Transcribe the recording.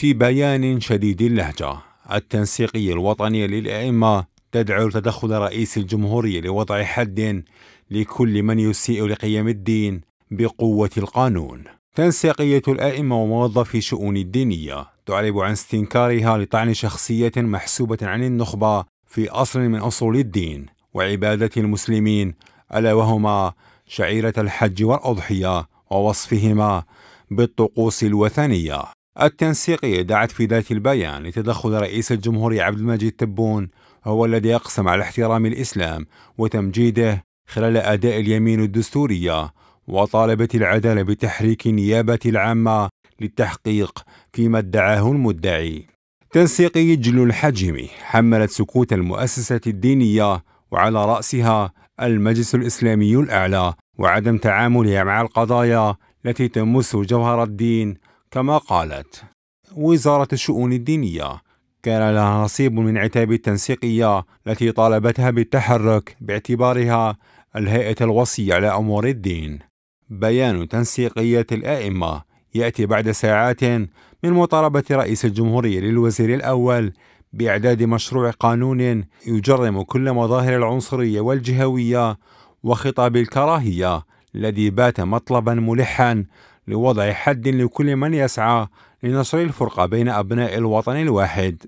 في بيان شديد اللهجة التنسيقية الوطنية للأئمة تدعو لتدخل رئيس الجمهورية لوضع حد لكل من يسيء لقيم الدين بقوة القانون. تنسيقية الأئمة وموظفي شؤون الدينية تعرب عن استنكارها لطعن شخصية محسوبة عن النخبة في أصل من أصول الدين وعبادة المسلمين ألا وهما شعيرة الحج والأضحية ووصفهما بالطقوس الوثنية التنسيقية دعت في ذات البيان لتدخل رئيس الجمهورية عبد المجيد تبون هو الذي أقسم على احترام الإسلام وتمجيده خلال أداء اليمين الدستورية وطالبت العدالة بتحريك النيابة العامة للتحقيق فيما ادعاه المدعي تنسيقي جل الحجمي حملت سكوت المؤسسة الدينية وعلى رأسها المجلس الإسلامي الأعلى وعدم تعاملها مع القضايا التي تمس جوهر الدين كما قالت وزارة الشؤون الدينية كان لها نصيب من عتاب التنسيقية التي طالبتها بالتحرك باعتبارها الهيئة الوصية على أمور الدين بيان تنسيقية الأئمة يأتي بعد ساعات من مطالبة رئيس الجمهورية للوزير الأول بإعداد مشروع قانون يجرم كل مظاهر العنصرية والجهوية وخطاب الكراهية الذي بات مطلبا ملحا لوضع حد لكل من يسعى لنشر الفرقة بين أبناء الوطن الواحد